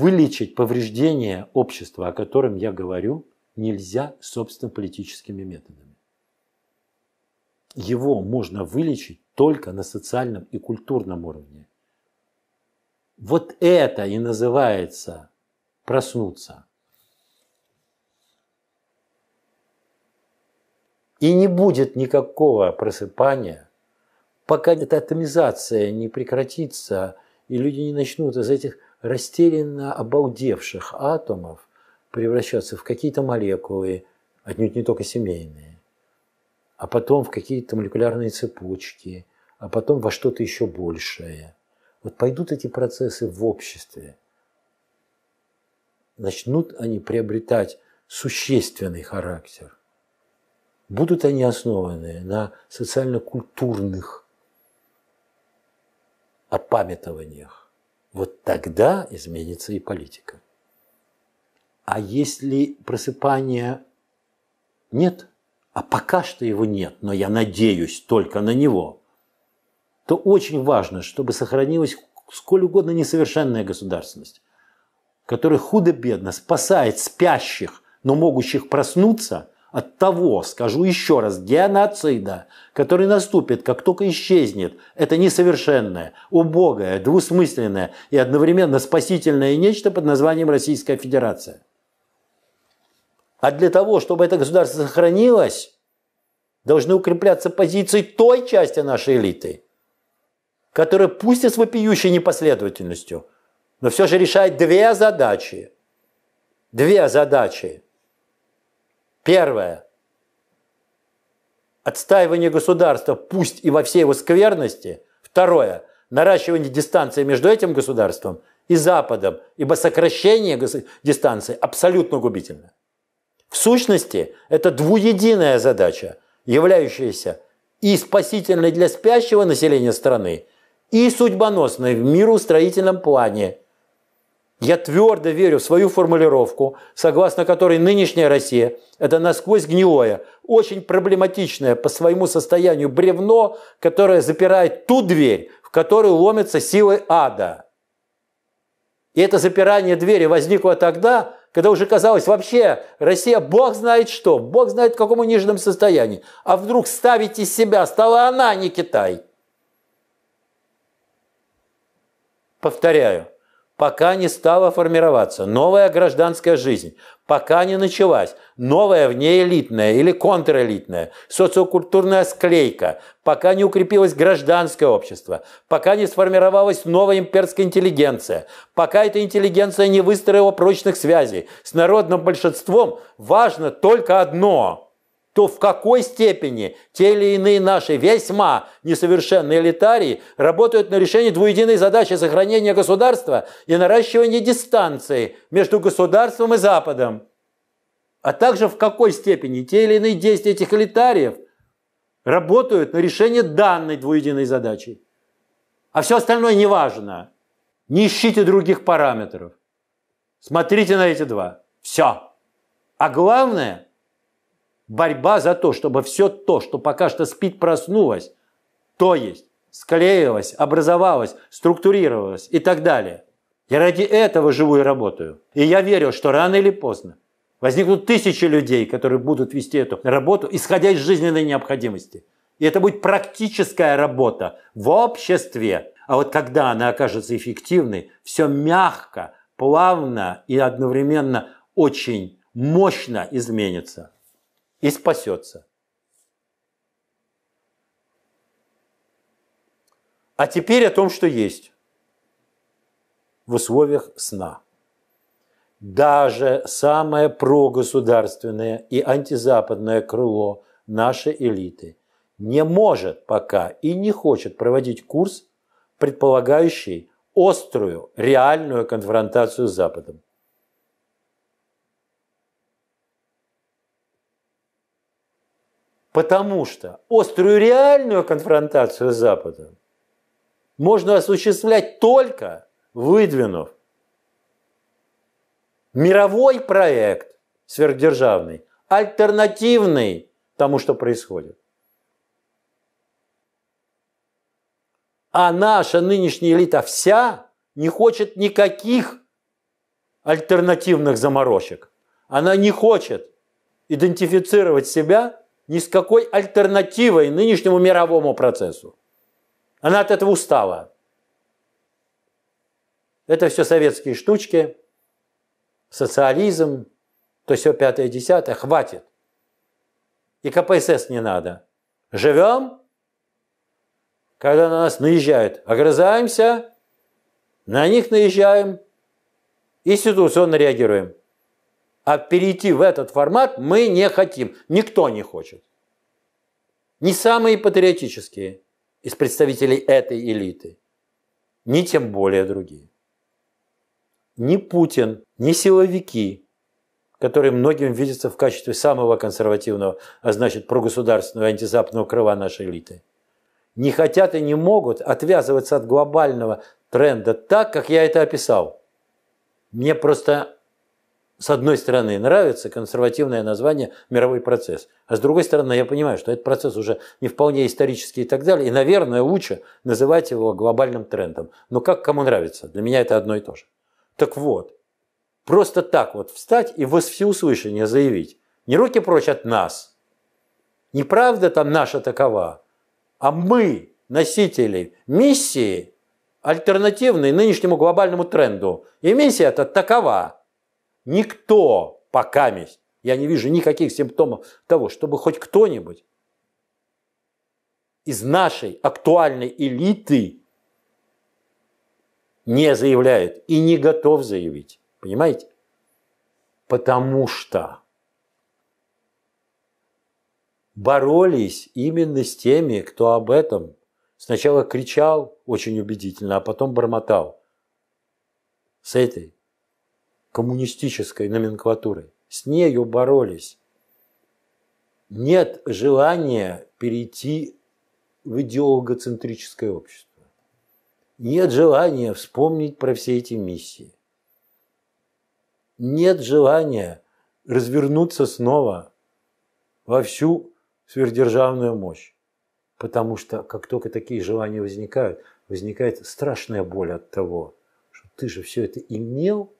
вылечить повреждение общества, о котором я говорю, нельзя, собственно, политическими методами. Его можно вылечить только на социальном и культурном уровне. Вот это и называется проснуться. И не будет никакого просыпания, пока эта атомизация не прекратится, и люди не начнут из этих растерянно обалдевших атомов превращаться в какие-то молекулы, отнюдь не только семейные, а потом в какие-то молекулярные цепочки, а потом во что-то еще большее. Вот пойдут эти процессы в обществе, начнут они приобретать существенный характер. Будут они основаны на социально-культурных опамятованиях. Вот тогда изменится и политика. А если просыпания нет, а пока что его нет, но я надеюсь только на него, то очень важно, чтобы сохранилась сколь угодно несовершенная государственность, которая худо-бедно спасает спящих, но могущих проснуться, от того, скажу еще раз, геноцида, который наступит, как только исчезнет, это несовершенное, убогое, двусмысленное и одновременно спасительное нечто под названием Российская Федерация. А для того, чтобы это государство сохранилось, должны укрепляться позиции той части нашей элиты, которая пусть и с вопиющей непоследовательностью, но все же решает две задачи. Две задачи – Первое. Отстаивание государства, пусть и во всей его скверности. Второе. Наращивание дистанции между этим государством и Западом, ибо сокращение дистанции абсолютно губительно. В сущности, это двуединая задача, являющаяся и спасительной для спящего населения страны, и судьбоносной в миру строительном плане – я твердо верю в свою формулировку, согласно которой нынешняя Россия – это насквозь гнилое, очень проблематичное по своему состоянию бревно, которое запирает ту дверь, в которую ломятся силы ада. И это запирание двери возникло тогда, когда уже казалось вообще, Россия бог знает что, бог знает в каком нижнем состоянии. А вдруг ставить из себя стала она, а не Китай. Повторяю, пока не стала формироваться новая гражданская жизнь, пока не началась новая внеэлитная или контрэлитная социокультурная склейка, пока не укрепилось гражданское общество, пока не сформировалась новая имперская интеллигенция, пока эта интеллигенция не выстроила прочных связей с народным большинством, важно только одно – то в какой степени те или иные наши весьма несовершенные элитарии работают на решение двуединой задачи сохранения государства и наращивания дистанции между государством и Западом, а также в какой степени те или иные действия этих элитариев работают на решение данной двуединой задачи. А все остальное не важно. Не ищите других параметров. Смотрите на эти два. Все. А главное – борьба за то, чтобы все то, что пока что спит, проснулось, то есть склеилось, образовалось, структурировалось и так далее. Я ради этого живу и работаю. И я верю, что рано или поздно возникнут тысячи людей, которые будут вести эту работу, исходя из жизненной необходимости. И это будет практическая работа в обществе. А вот когда она окажется эффективной, все мягко, плавно и одновременно очень мощно изменится и спасется. А теперь о том, что есть в условиях сна. Даже самое прогосударственное и антизападное крыло нашей элиты не может пока и не хочет проводить курс, предполагающий острую реальную конфронтацию с Западом. Потому что острую реальную конфронтацию с Западом можно осуществлять только выдвинув мировой проект сверхдержавный, альтернативный тому, что происходит. А наша нынешняя элита вся не хочет никаких альтернативных заморочек. Она не хочет идентифицировать себя ни с какой альтернативой нынешнему мировому процессу. Она от этого устала. Это все советские штучки, социализм, то все пятое, десятое, хватит. И КПСС не надо. Живем, когда на нас наезжают, огрызаемся, на них наезжаем, и институционно реагируем. А перейти в этот формат мы не хотим. Никто не хочет. Не самые патриотические из представителей этой элиты. Ни тем более другие. Ни Путин, ни силовики, которые многим видятся в качестве самого консервативного, а значит прогосударственного антизападного крыла нашей элиты, не хотят и не могут отвязываться от глобального тренда так, как я это описал. Мне просто с одной стороны, нравится консервативное название «мировой процесс», а с другой стороны, я понимаю, что этот процесс уже не вполне исторический и так далее, и, наверное, лучше называть его глобальным трендом. Но как кому нравится, для меня это одно и то же. Так вот, просто так вот встать и во всеуслышание заявить, не руки прочь от нас, не правда там наша такова, а мы, носители миссии, альтернативной нынешнему глобальному тренду. И миссия эта такова – Никто пока я не вижу никаких симптомов того, чтобы хоть кто-нибудь из нашей актуальной элиты не заявляет и не готов заявить. Понимаете? Потому что боролись именно с теми, кто об этом сначала кричал очень убедительно, а потом бормотал. С этой коммунистической номенклатурой. С нею боролись. Нет желания перейти в идеологоцентрическое общество. Нет желания вспомнить про все эти миссии. Нет желания развернуться снова во всю сверхдержавную мощь. Потому что как только такие желания возникают, возникает страшная боль от того, что ты же все это имел –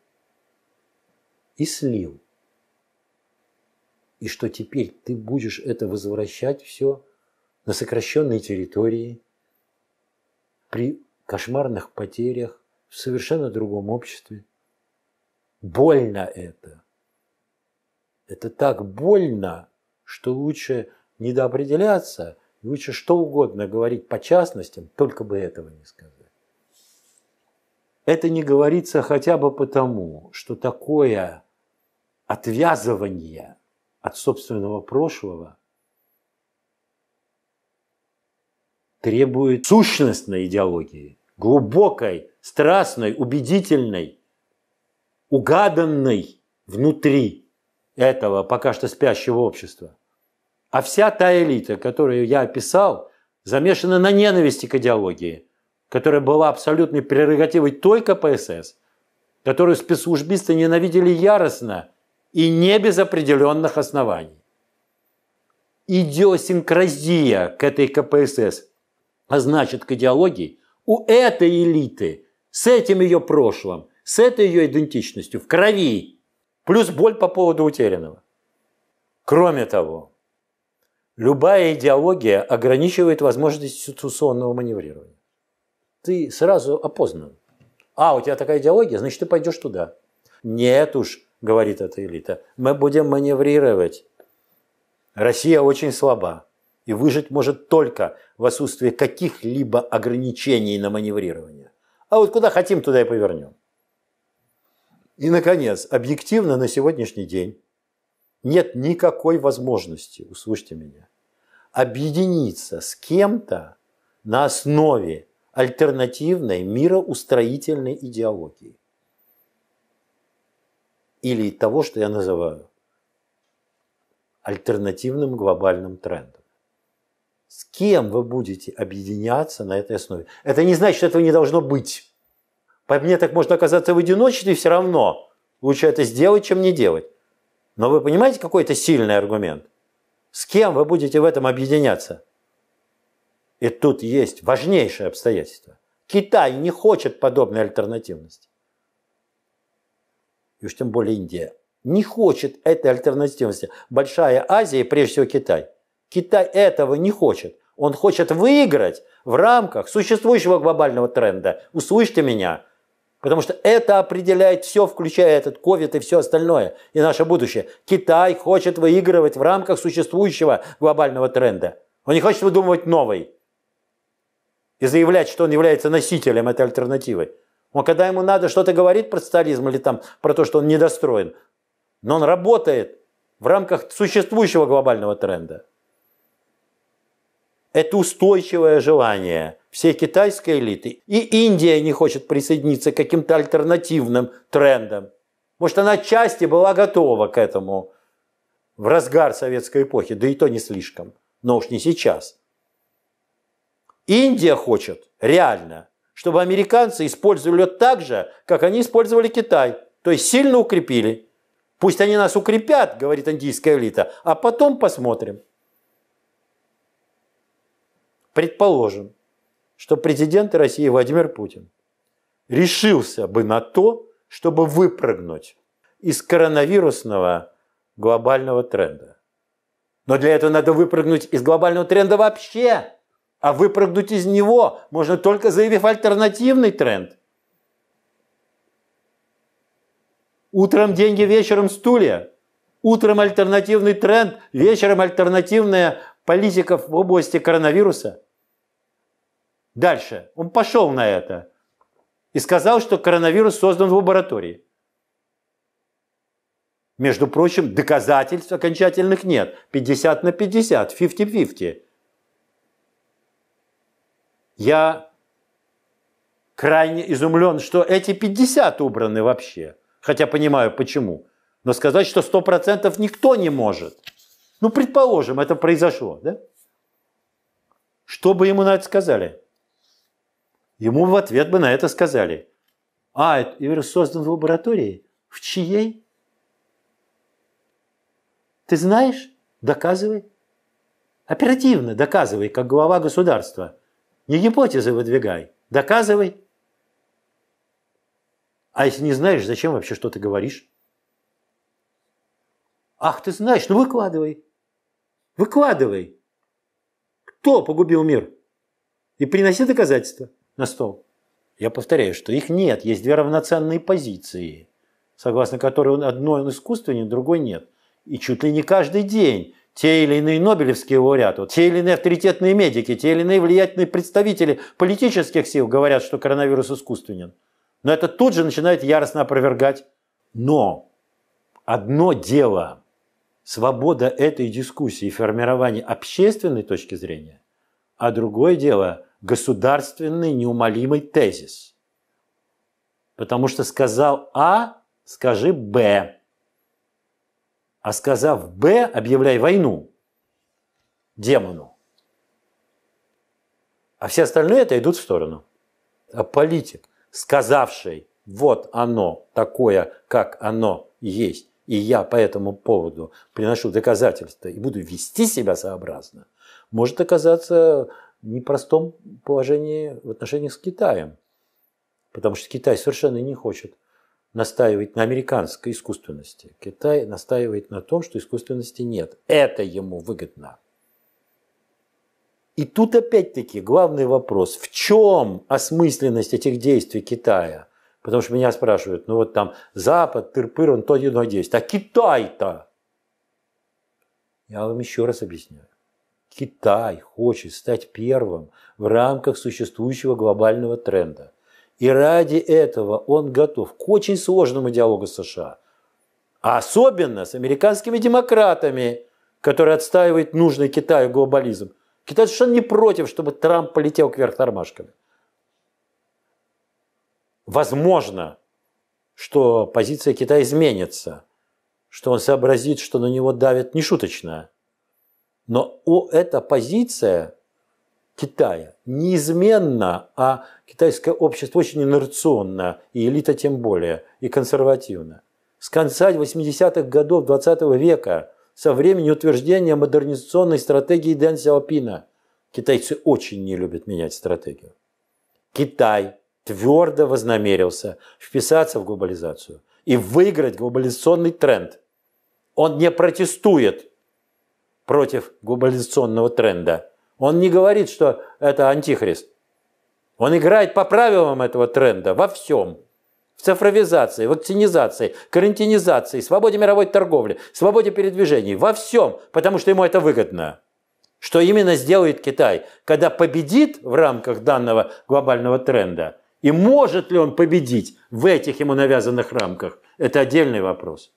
и слил. И что теперь ты будешь это возвращать все на сокращенной территории, при кошмарных потерях, в совершенно другом обществе. Больно это. Это так больно, что лучше недоопределяться, лучше что угодно говорить по частностям, только бы этого не сказать. Это не говорится хотя бы потому, что такое отвязывание от собственного прошлого требует сущностной идеологии, глубокой, страстной, убедительной, угаданной внутри этого пока что спящего общества. А вся та элита, которую я описал, замешана на ненависти к идеологии, которая была абсолютной прерогативой только ПСС, которую спецслужбисты ненавидели яростно – и не без определенных оснований. Идиосинкразия к этой КПСС, а значит к идеологии, у этой элиты, с этим ее прошлым, с этой ее идентичностью в крови, плюс боль по поводу утерянного. Кроме того, любая идеология ограничивает возможность ситуационного маневрирования. Ты сразу опознан. А, у тебя такая идеология, значит, ты пойдешь туда. Нет уж, говорит эта элита. Мы будем маневрировать. Россия очень слаба. И выжить может только в отсутствии каких-либо ограничений на маневрирование. А вот куда хотим, туда и повернем. И, наконец, объективно на сегодняшний день нет никакой возможности, услышьте меня, объединиться с кем-то на основе альтернативной мироустроительной идеологии или того, что я называю альтернативным глобальным трендом. С кем вы будете объединяться на этой основе? Это не значит, что этого не должно быть. По мне так можно оказаться в одиночестве, и все равно лучше это сделать, чем не делать. Но вы понимаете, какой это сильный аргумент? С кем вы будете в этом объединяться? И тут есть важнейшее обстоятельство. Китай не хочет подобной альтернативности и уж тем более Индия, не хочет этой альтернативности. Большая Азия, и прежде всего Китай. Китай этого не хочет. Он хочет выиграть в рамках существующего глобального тренда. Услышьте меня. Потому что это определяет все, включая этот ковид и все остальное, и наше будущее. Китай хочет выигрывать в рамках существующего глобального тренда. Он не хочет выдумывать новый и заявлять, что он является носителем этой альтернативы. Он, когда ему надо, что-то говорит про социализм или там про то, что он недостроен. Но он работает в рамках существующего глобального тренда. Это устойчивое желание всей китайской элиты. И Индия не хочет присоединиться к каким-то альтернативным трендам. Может, она отчасти была готова к этому в разгар советской эпохи, да и то не слишком, но уж не сейчас. Индия хочет реально чтобы американцы использовали лед так же, как они использовали Китай. То есть сильно укрепили. Пусть они нас укрепят, говорит индийская элита, а потом посмотрим. Предположим, что президент России Владимир Путин решился бы на то, чтобы выпрыгнуть из коронавирусного глобального тренда. Но для этого надо выпрыгнуть из глобального тренда вообще. А выпрыгнуть из него можно только заявив альтернативный тренд. Утром деньги, вечером стулья. Утром альтернативный тренд, вечером альтернативная политика в области коронавируса. Дальше. Он пошел на это и сказал, что коронавирус создан в лаборатории. Между прочим, доказательств окончательных нет. 50 на 50, 50-50. Я крайне изумлен, что эти 50 убраны вообще. Хотя понимаю, почему. Но сказать, что 100% никто не может. Ну, предположим, это произошло, да? Что бы ему на это сказали? Ему в ответ бы на это сказали. А, это вирус создан в лаборатории? В чьей? Ты знаешь? Доказывай. Оперативно доказывай, как глава государства – не гипотезы выдвигай, доказывай. А если не знаешь, зачем вообще что ты говоришь? Ах, ты знаешь, ну выкладывай. Выкладывай. Кто погубил мир? И приноси доказательства на стол. Я повторяю, что их нет. Есть две равноценные позиции, согласно которой одно искусственен, другой нет. И чуть ли не каждый день те или иные Нобелевские лауреаты, те или иные авторитетные медики, те или иные влиятельные представители политических сил говорят, что коронавирус искусственен. Но это тут же начинает яростно опровергать. Но одно дело – свобода этой дискуссии и формирование общественной точки зрения, а другое дело – государственный неумолимый тезис. Потому что сказал А, скажи Б а сказав Б, объявляй войну демону. А все остальные это идут в сторону. А политик, сказавший, вот оно такое, как оно есть, и я по этому поводу приношу доказательства и буду вести себя сообразно, может оказаться в непростом положении в отношениях с Китаем. Потому что Китай совершенно не хочет настаивает на американской искусственности. Китай настаивает на том, что искусственности нет. Это ему выгодно. И тут опять-таки главный вопрос, в чем осмысленность этих действий Китая? Потому что меня спрашивают, ну вот там Запад, Тырпыр, он то одно действие. А Китай-то? Я вам еще раз объясняю. Китай хочет стать первым в рамках существующего глобального тренда – и ради этого он готов к очень сложному диалогу с США. особенно с американскими демократами, которые отстаивают нужный Китаю глобализм. Китай совершенно не против, чтобы Трамп полетел кверх тормашками. Возможно, что позиция Китая изменится, что он сообразит, что на него давят нешуточно. Но эта позиция – Китая. Неизменно, а китайское общество очень инерционно, и элита тем более, и консервативно. С конца 80-х годов 20 века, со времени утверждения модернизационной стратегии Дэн Сяопина, китайцы очень не любят менять стратегию. Китай твердо вознамерился вписаться в глобализацию и выиграть глобализационный тренд. Он не протестует против глобализационного тренда – он не говорит, что это антихрист. Он играет по правилам этого тренда во всем. В цифровизации, вакцинизации, карантинизации, свободе мировой торговли, свободе передвижений, во всем, потому что ему это выгодно. Что именно сделает Китай, когда победит в рамках данного глобального тренда? И может ли он победить в этих ему навязанных рамках? Это отдельный вопрос.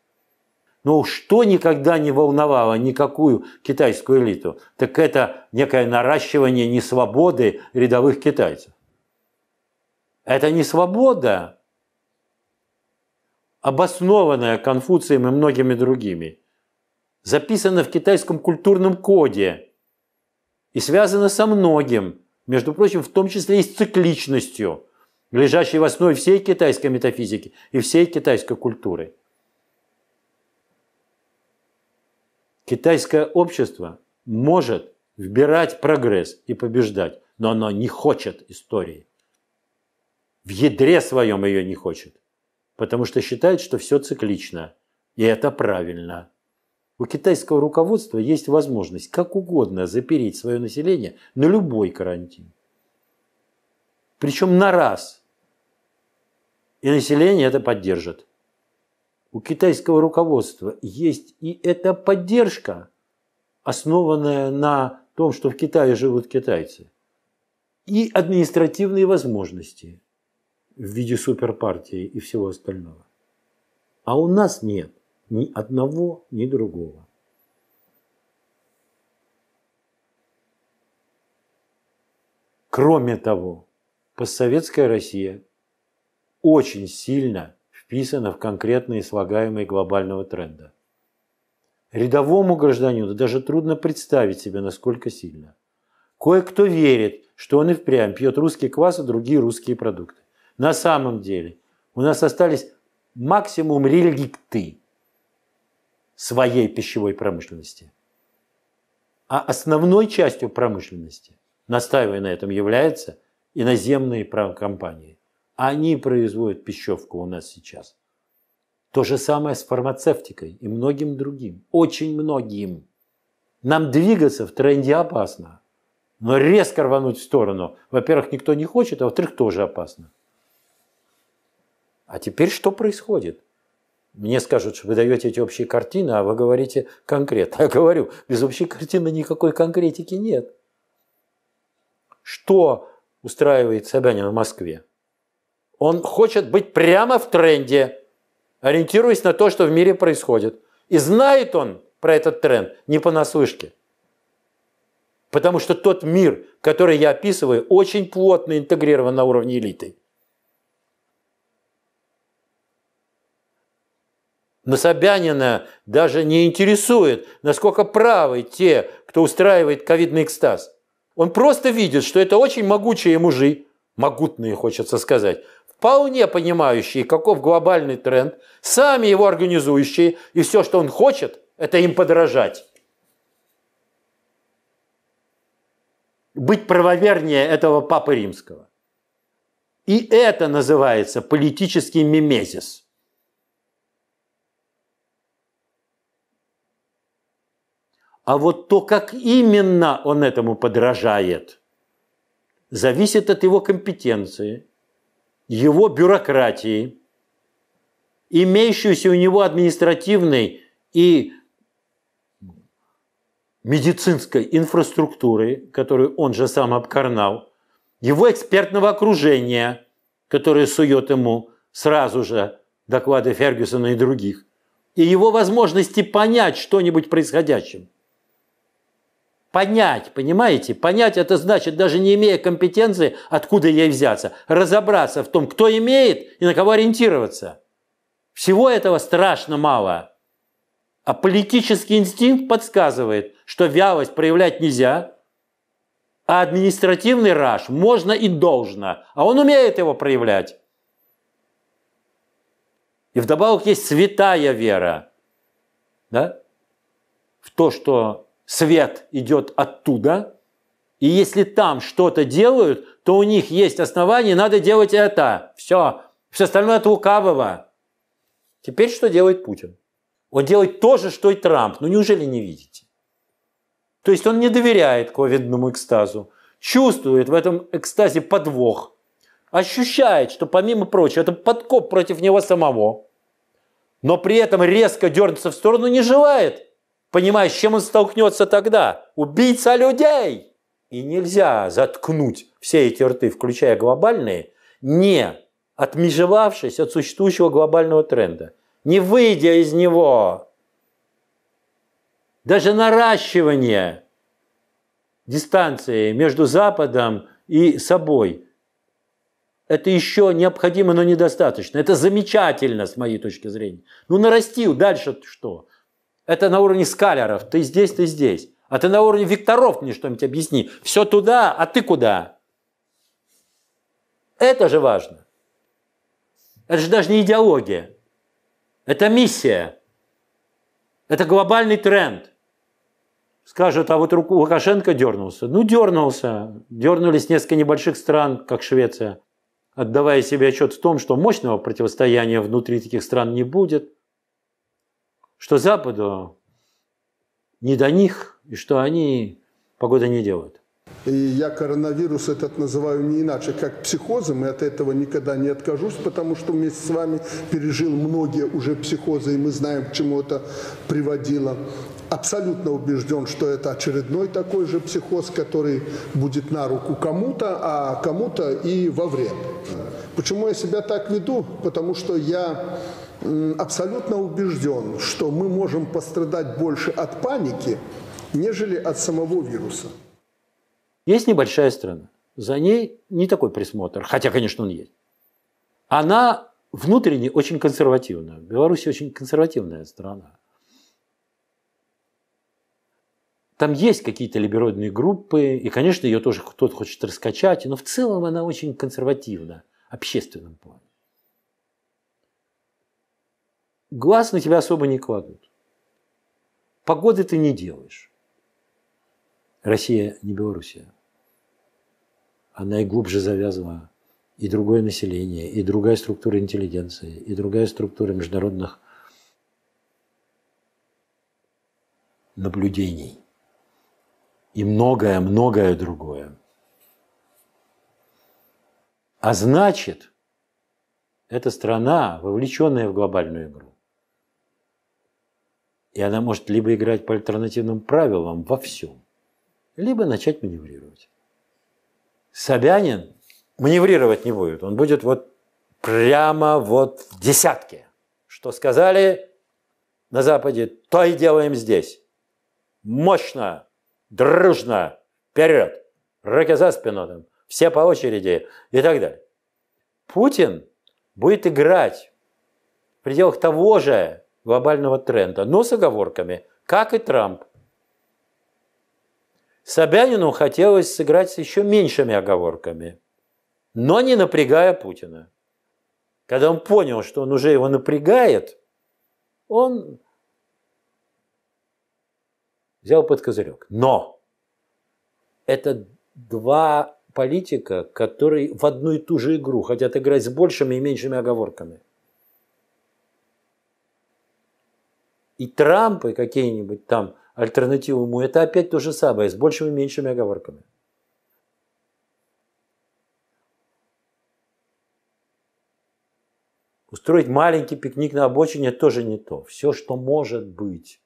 Но что никогда не волновало никакую китайскую элиту, так это некое наращивание несвободы рядовых китайцев. Это не свобода, обоснованная Конфуцием и многими другими, записана в китайском культурном коде и связана со многим, между прочим, в том числе и с цикличностью, лежащей в основе всей китайской метафизики и всей китайской культуры – Китайское общество может вбирать прогресс и побеждать, но оно не хочет истории. В ядре своем ее не хочет, потому что считает, что все циклично. И это правильно. У китайского руководства есть возможность как угодно запереть свое население на любой карантин. Причем на раз. И население это поддержит у китайского руководства есть и эта поддержка, основанная на том, что в Китае живут китайцы, и административные возможности в виде суперпартии и всего остального. А у нас нет ни одного, ни другого. Кроме того, постсоветская Россия очень сильно – вписано в конкретные слагаемые глобального тренда. Рядовому гражданину даже трудно представить себе, насколько сильно. Кое-кто верит, что он и впрямь пьет русский квас и другие русские продукты. На самом деле у нас остались максимум реликты своей пищевой промышленности. А основной частью промышленности, настаивая на этом, являются иноземные компании. Они производят пищевку у нас сейчас. То же самое с фармацевтикой и многим другим. Очень многим. Нам двигаться в тренде опасно. Но резко рвануть в сторону, во-первых, никто не хочет, а во-вторых, тоже опасно. А теперь что происходит? Мне скажут, что вы даете эти общие картины, а вы говорите конкретно. Я говорю, без общей картины никакой конкретики нет. Что устраивает Собянин в Москве? Он хочет быть прямо в тренде, ориентируясь на то, что в мире происходит. И знает он про этот тренд не понаслышке. Потому что тот мир, который я описываю, очень плотно интегрирован на уровне элиты. Но Собянина даже не интересует, насколько правы те, кто устраивает ковидный экстаз. Он просто видит, что это очень могучие мужи, могутные, хочется сказать, вполне понимающие, каков глобальный тренд, сами его организующие, и все, что он хочет, это им подражать. Быть правовернее этого Папы Римского. И это называется политический мимезис. А вот то, как именно он этому подражает, зависит от его компетенции – его бюрократии, имеющуюся у него административной и медицинской инфраструктуры, которую он же сам обкарнал, его экспертного окружения, которое сует ему сразу же доклады Фергюсона и других, и его возможности понять что-нибудь происходящим. Понять, понимаете? Понять это значит, даже не имея компетенции, откуда ей взяться. Разобраться в том, кто имеет и на кого ориентироваться. Всего этого страшно мало. А политический инстинкт подсказывает, что вялость проявлять нельзя, а административный раш можно и должно, а он умеет его проявлять. И вдобавок есть святая вера да, в то, что свет идет оттуда, и если там что-то делают, то у них есть основания, надо делать это. Все. Все остальное от лукавого. Теперь что делает Путин? Он делает то же, что и Трамп. Ну неужели не видите? То есть он не доверяет ковидному экстазу, чувствует в этом экстазе подвох, ощущает, что помимо прочего, это подкоп против него самого, но при этом резко дернуться в сторону не желает. Понимаешь, с чем он столкнется тогда. Убийца людей! И нельзя заткнуть все эти рты, включая глобальные, не отмежевавшись от существующего глобального тренда, не выйдя из него. Даже наращивание дистанции между Западом и собой – это еще необходимо, но недостаточно. Это замечательно, с моей точки зрения. Ну, нарастил, дальше что? Это на уровне скалеров. Ты здесь, ты здесь. А ты на уровне векторов мне что-нибудь объясни. Все туда, а ты куда? Это же важно. Это же даже не идеология. Это миссия. Это глобальный тренд. Скажут, а вот Лукашенко дернулся. Ну, дернулся. Дернулись несколько небольших стран, как Швеция, отдавая себе отчет в том, что мощного противостояния внутри таких стран не будет что Западу не до них, и что они погода не делают. И я коронавирус этот называю не иначе, как психозом, и от этого никогда не откажусь, потому что вместе с вами пережил многие уже психозы, и мы знаем, к чему это приводило. Абсолютно убежден, что это очередной такой же психоз, который будет на руку кому-то, а кому-то и во вред. Почему я себя так веду? Потому что я абсолютно убежден, что мы можем пострадать больше от паники, нежели от самого вируса. Есть небольшая страна. За ней не такой присмотр, хотя, конечно, он есть. Она внутренне очень консервативная. Беларусь очень консервативная страна. Там есть какие-то либеральные группы, и, конечно, ее тоже кто-то хочет раскачать, но в целом она очень консервативна в общественном плане глаз на тебя особо не кладут. Погоды ты не делаешь. Россия не Белоруссия. Она и глубже завязана и другое население, и другая структура интеллигенции, и другая структура международных наблюдений. И многое-многое другое. А значит, эта страна, вовлеченная в глобальную игру, и она может либо играть по альтернативным правилам во всем, либо начать маневрировать. Собянин маневрировать не будет. Он будет вот прямо вот в десятке. Что сказали на Западе, то и делаем здесь. Мощно, дружно, вперед, руки за спину, там, все по очереди и так далее. Путин будет играть в пределах того же, глобального тренда, но с оговорками, как и Трамп. Собянину хотелось сыграть с еще меньшими оговорками, но не напрягая Путина. Когда он понял, что он уже его напрягает, он взял под козырек. Но это два политика, которые в одну и ту же игру хотят играть с большими и меньшими оговорками. и Трампы какие-нибудь там альтернативы ему, это опять то же самое, с большими и меньшими оговорками. Устроить маленький пикник на обочине тоже не то. Все, что может быть,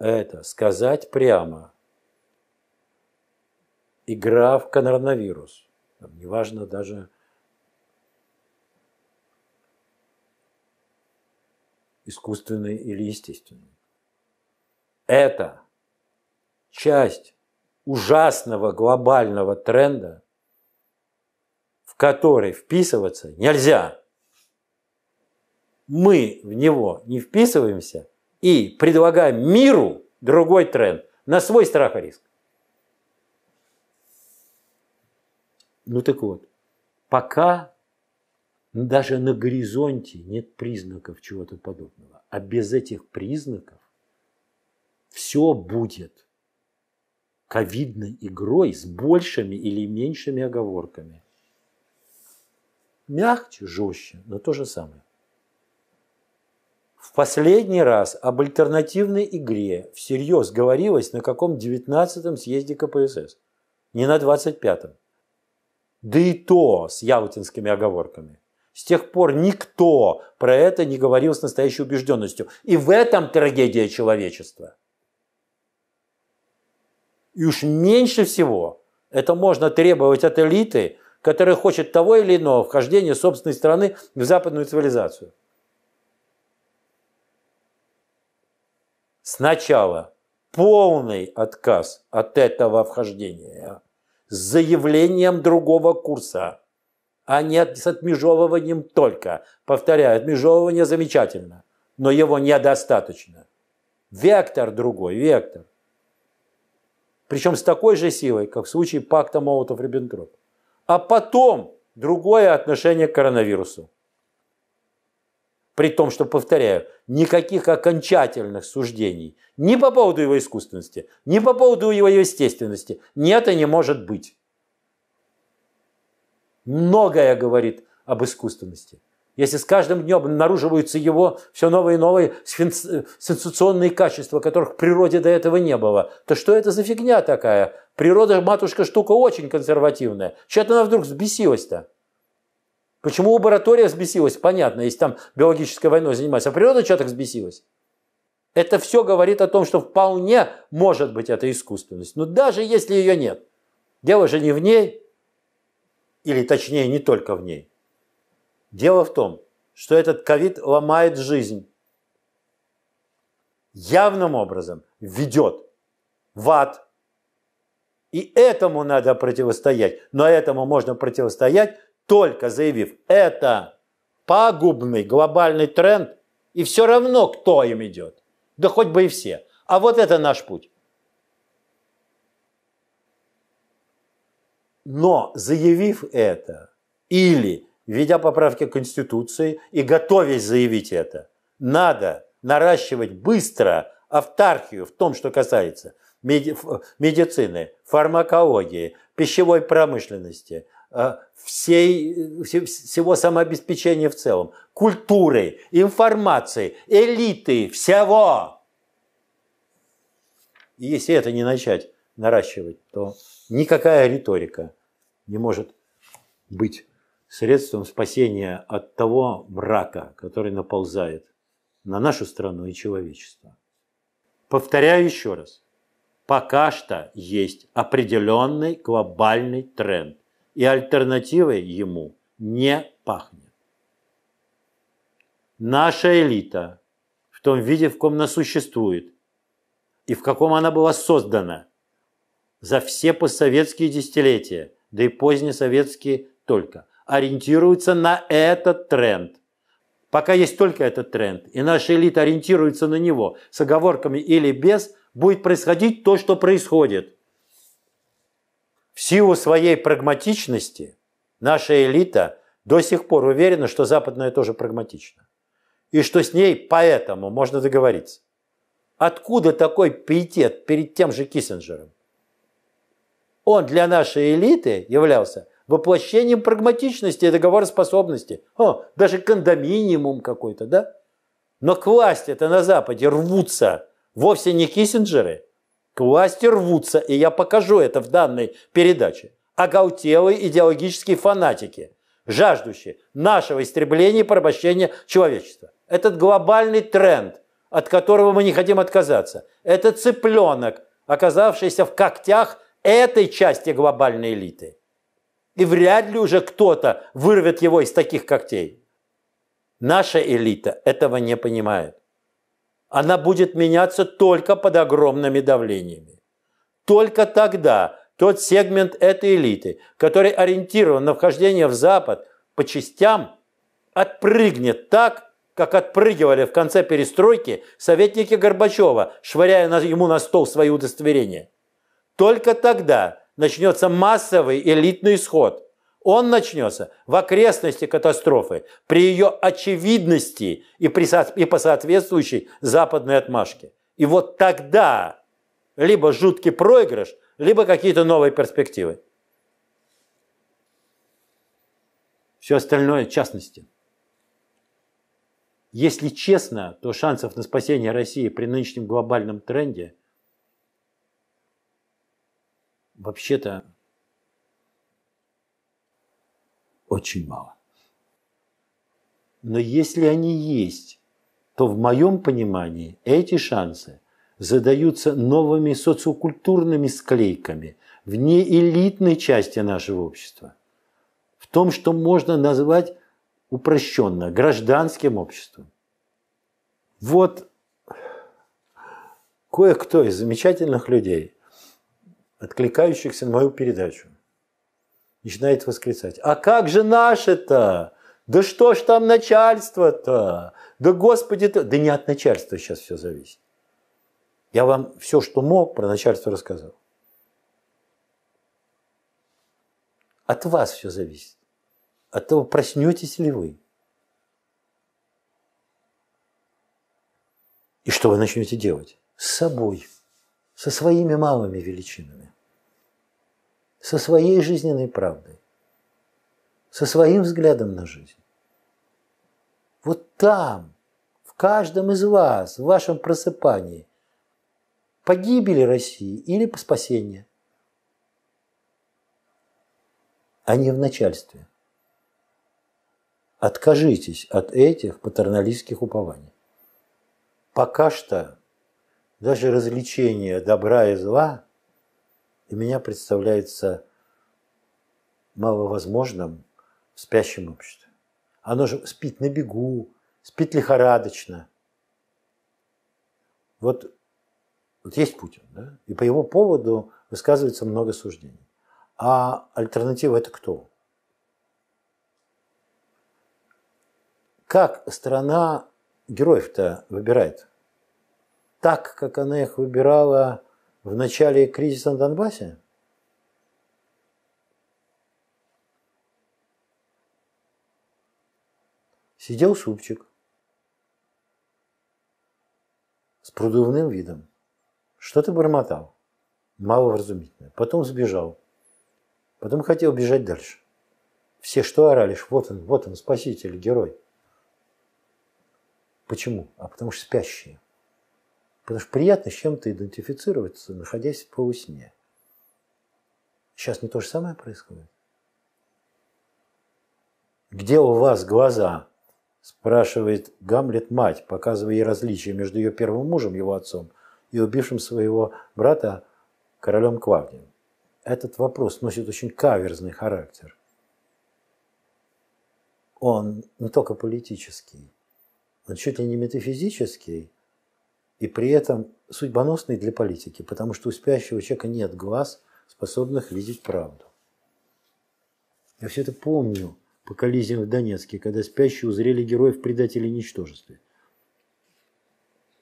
это сказать прямо. Игра в коронавирус. Неважно даже, искусственный или естественный. Это часть ужасного глобального тренда, в который вписываться нельзя. Мы в него не вписываемся и предлагаем миру другой тренд на свой страх и риск. Ну так вот, пока ну, даже на горизонте нет признаков чего-то подобного. А без этих признаков все будет ковидной игрой с большими или меньшими оговорками. Мягче, жестче, но то же самое. В последний раз об альтернативной игре всерьез говорилось на каком 19-м съезде КПСС, не на 25-м. Да и то с ялтинскими оговорками. С тех пор никто про это не говорил с настоящей убежденностью. И в этом трагедия человечества. И уж меньше всего это можно требовать от элиты, которая хочет того или иного вхождения собственной страны в западную цивилизацию. Сначала полный отказ от этого вхождения с заявлением другого курса – а не с отмежевыванием только. Повторяю, отмежевывание замечательно, но его недостаточно. Вектор другой, вектор. Причем с такой же силой, как в случае пакта Молотов-Риббентроп. А потом другое отношение к коронавирусу. При том, что, повторяю, никаких окончательных суждений ни по поводу его искусственности, ни по поводу его естественности нет и не может быть многое говорит об искусственности. Если с каждым днем обнаруживаются его все новые и новые э, сенсационные качества, которых в природе до этого не было, то что это за фигня такая? Природа, матушка, штука очень консервативная. Чего-то она вдруг взбесилась-то. Почему лаборатория взбесилась, понятно, если там биологической войной занимается, а природа что так взбесилась? Это все говорит о том, что вполне может быть эта искусственность. Но даже если ее нет, дело же не в ней, или точнее не только в ней. Дело в том, что этот ковид ломает жизнь. Явным образом ведет в ад. И этому надо противостоять. Но этому можно противостоять, только заявив, это пагубный глобальный тренд, и все равно, кто им идет. Да хоть бы и все. А вот это наш путь. Но заявив это или ведя поправки к Конституции и готовясь заявить это, надо наращивать быстро автархию в том, что касается медицины, фармакологии, пищевой промышленности, э, всей, всего самообеспечения в целом, культуры, информации, элиты, всего. И если это не начать наращивать, то Никакая риторика не может быть средством спасения от того мрака, который наползает на нашу страну и человечество. Повторяю еще раз. Пока что есть определенный глобальный тренд, и альтернативой ему не пахнет. Наша элита в том виде, в ком она существует, и в каком она была создана – за все постсоветские десятилетия, да и позднесоветские только, ориентируются на этот тренд. Пока есть только этот тренд, и наша элита ориентируется на него, с оговорками или без, будет происходить то, что происходит. В силу своей прагматичности наша элита до сих пор уверена, что западная тоже прагматична, и что с ней поэтому можно договориться. Откуда такой пиетет перед тем же Киссинджером? Он для нашей элиты являлся воплощением прагматичности и договороспособности. О, даже кондоминиум какой-то, да? Но к власти это на Западе рвутся вовсе не Киссинджеры. К власти рвутся, и я покажу это в данной передаче. Оголтелые идеологические фанатики, жаждущие нашего истребления и порабощения человечества. Этот глобальный тренд, от которого мы не хотим отказаться. Это цыпленок, оказавшийся в когтях этой части глобальной элиты. И вряд ли уже кто-то вырвет его из таких когтей. Наша элита этого не понимает. Она будет меняться только под огромными давлениями. Только тогда тот сегмент этой элиты, который ориентирован на вхождение в Запад по частям, отпрыгнет так, как отпрыгивали в конце перестройки советники Горбачева, швыряя ему на стол свои удостоверения – только тогда начнется массовый элитный исход. Он начнется в окрестности катастрофы, при ее очевидности и, при, и по соответствующей западной отмашке. И вот тогда либо жуткий проигрыш, либо какие-то новые перспективы. Все остальное в частности. Если честно, то шансов на спасение России при нынешнем глобальном тренде – вообще-то очень мало. Но если они есть, то в моем понимании эти шансы задаются новыми социокультурными склейками в элитной части нашего общества, в том, что можно назвать упрощенно гражданским обществом. Вот кое-кто из замечательных людей – откликающихся на мою передачу. Начинает восклицать. А как же наши-то? Да что ж там начальство-то? Да господи-то... Да не от начальства сейчас все зависит. Я вам все, что мог, про начальство рассказал. От вас все зависит. От того, проснетесь ли вы. И что вы начнете делать? С собой со своими малыми величинами, со своей жизненной правдой, со своим взглядом на жизнь. Вот там, в каждом из вас, в вашем просыпании, погибели России или по спасению, а не в начальстве. Откажитесь от этих патерналистских упований. Пока что даже развлечение добра и зла для меня представляется маловозможным в спящем обществе. Оно же спит на бегу, спит лихорадочно. Вот, вот есть Путин, да? и по его поводу высказывается много суждений. А альтернатива это кто? Как страна героев-то выбирает? так, как она их выбирала в начале кризиса на Донбассе? Сидел супчик с продувным видом. Что-то бормотал, маловразумительное. Потом сбежал. Потом хотел бежать дальше. Все что орали, вот он, вот он, спаситель, герой. Почему? А потому что спящие. Потому что приятно с чем-то идентифицироваться, находясь по полусне. Сейчас не то же самое происходит. «Где у вас глаза?» – спрашивает Гамлет мать, показывая ей различие между ее первым мужем, его отцом, и убившим своего брата королем Клавдием. Этот вопрос носит очень каверзный характер. Он не только политический, он чуть ли не метафизический – и при этом судьбоносный для политики, потому что у спящего человека нет глаз, способных видеть правду. Я все это помню по коллизиям в Донецке, когда спящие узрели героев предателей и ничтожестве.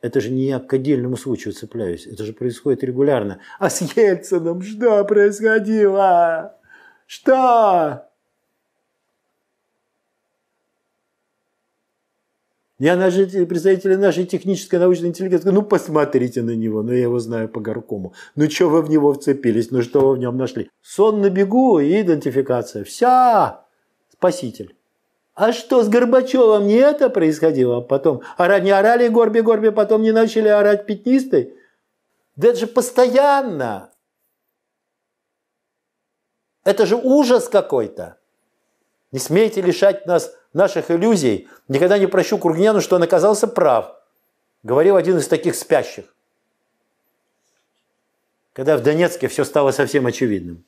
Это же не я к отдельному случаю цепляюсь, это же происходит регулярно. А с Ельцином что происходило? Что? Я наши, представители нашей технической научной интеллигенции, ну посмотрите на него, ну я его знаю по горкому. Ну что вы в него вцепились, ну что вы в нем нашли? Сон на бегу и идентификация. Вся! Спаситель. А что, с Горбачевым не это происходило потом? Орать не орали горби-горби, потом не начали орать пятнистый? Да это же постоянно! Это же ужас какой-то! Не смейте лишать нас наших иллюзий. Никогда не прощу Кургняну, что он оказался прав, говорил один из таких спящих. Когда в Донецке все стало совсем очевидным.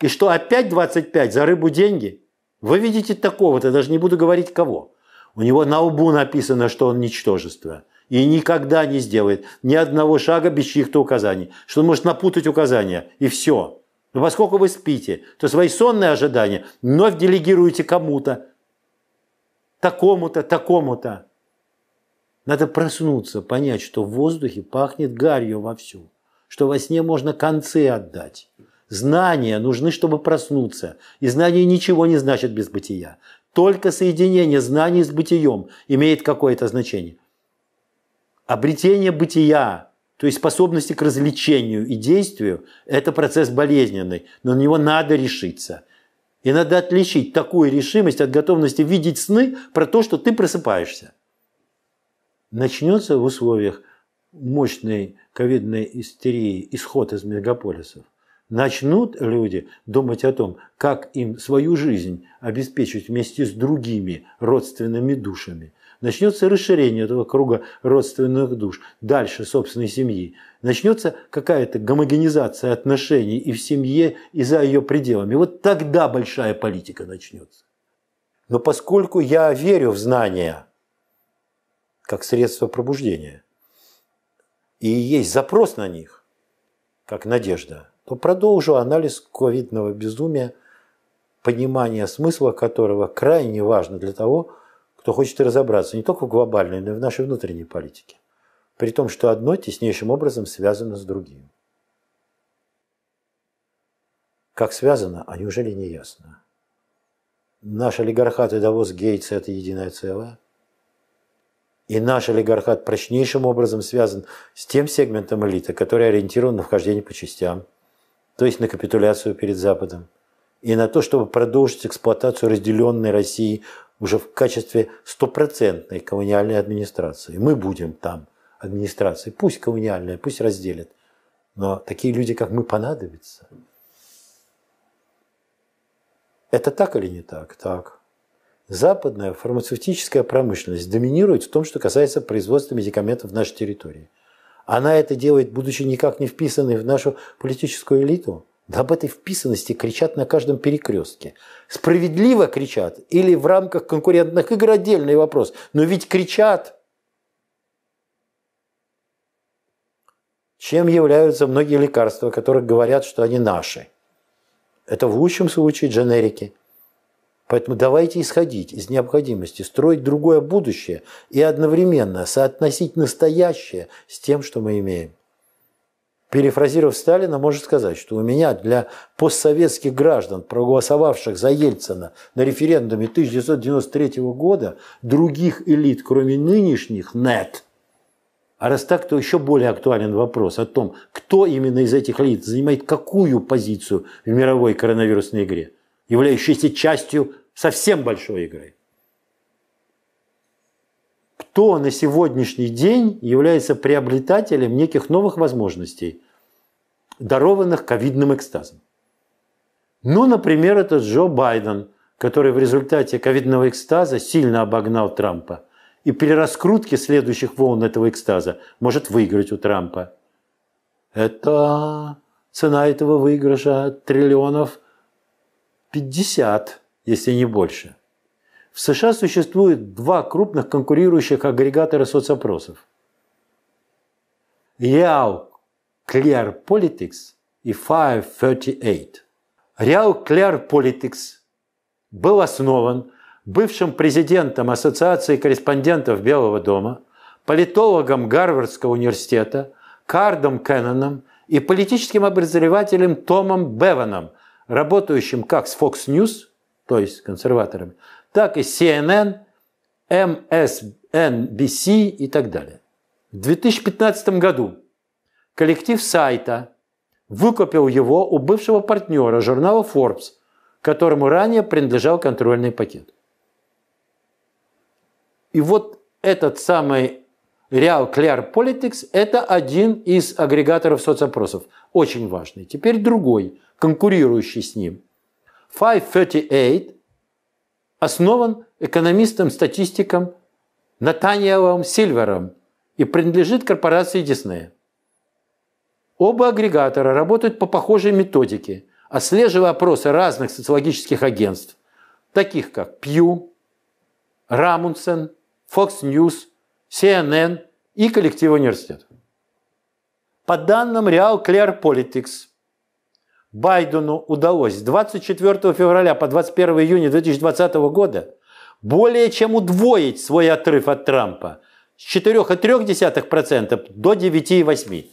И что опять 25 за рыбу деньги? Вы видите такого-то, даже не буду говорить кого. У него на лбу написано, что он ничтожество. И никогда не сделает ни одного шага без чьих-то указаний. Что он может напутать указания. И все. Но ну, поскольку вы спите, то свои сонные ожидания вновь делегируете кому-то, такому-то, такому-то. Надо проснуться, понять, что в воздухе пахнет гарью вовсю, что во сне можно концы отдать. Знания нужны, чтобы проснуться, и знания ничего не значат без бытия. Только соединение знаний с бытием имеет какое-то значение. Обретение бытия то есть способности к развлечению и действию – это процесс болезненный, но на него надо решиться. И надо отличить такую решимость от готовности видеть сны про то, что ты просыпаешься. Начнется в условиях мощной ковидной истерии исход из мегаполисов. Начнут люди думать о том, как им свою жизнь обеспечить вместе с другими родственными душами – начнется расширение этого круга родственных душ, дальше собственной семьи. Начнется какая-то гомогенизация отношений и в семье, и за ее пределами. вот тогда большая политика начнется. Но поскольку я верю в знания как средство пробуждения, и есть запрос на них, как надежда, то продолжу анализ ковидного безумия, понимание смысла которого крайне важно для того, кто хочет разобраться не только в глобальной, но и в нашей внутренней политике. При том, что одно теснейшим образом связано с другим. Как связано, а неужели не ясно? Наш олигархат и Давос Гейтс – это единое целое. И наш олигархат прочнейшим образом связан с тем сегментом элиты, который ориентирован на вхождение по частям, то есть на капитуляцию перед Западом, и на то, чтобы продолжить эксплуатацию разделенной России уже в качестве стопроцентной колониальной администрации. Мы будем там администрацией, пусть колониальная, пусть разделят. Но такие люди, как мы, понадобятся. Это так или не так? Так. Западная фармацевтическая промышленность доминирует в том, что касается производства медикаментов в нашей территории. Она это делает, будучи никак не вписанной в нашу политическую элиту – да об этой вписанности кричат на каждом перекрестке. Справедливо кричат или в рамках конкурентных игр отдельный вопрос. Но ведь кричат. Чем являются многие лекарства, о которых говорят, что они наши? Это в лучшем случае дженерики. Поэтому давайте исходить из необходимости строить другое будущее и одновременно соотносить настоящее с тем, что мы имеем перефразировав Сталина, может сказать, что у меня для постсоветских граждан, проголосовавших за Ельцина на референдуме 1993 года, других элит, кроме нынешних, нет. А раз так, то еще более актуален вопрос о том, кто именно из этих лиц занимает какую позицию в мировой коронавирусной игре, являющейся частью совсем большой игры кто на сегодняшний день является приобретателем неких новых возможностей, дарованных ковидным экстазом. Ну, например, это Джо Байден, который в результате ковидного экстаза сильно обогнал Трампа и при раскрутке следующих волн этого экстаза может выиграть у Трампа. Это цена этого выигрыша триллионов 50, если не больше. В США существует два крупных конкурирующих агрегатора соцопросов. Real Clear Politics и 538. Real Clear Politics был основан бывшим президентом Ассоциации корреспондентов Белого дома, политологом Гарвардского университета, Кардом Кенноном и политическим обозревателем Томом Беваном, работающим как с Fox News, то есть консерваторами, так и CNN, MSNBC и так далее. В 2015 году коллектив сайта выкупил его у бывшего партнера журнала Forbes, которому ранее принадлежал контрольный пакет. И вот этот самый Real Clear Politics – это один из агрегаторов соцопросов, очень важный. Теперь другой, конкурирующий с ним. 538 основан экономистом-статистиком Натаниэлом Сильвером и принадлежит корпорации Disney. Оба агрегатора работают по похожей методике, отслеживая опросы разных социологических агентств, таких как Pew, Рамунсен, Fox News, CNN и коллектив университетов. По данным Real Clear Politics – Байдену удалось с 24 февраля по 21 июня 2020 года более чем удвоить свой отрыв от Трампа с 4,3% до 9,8%.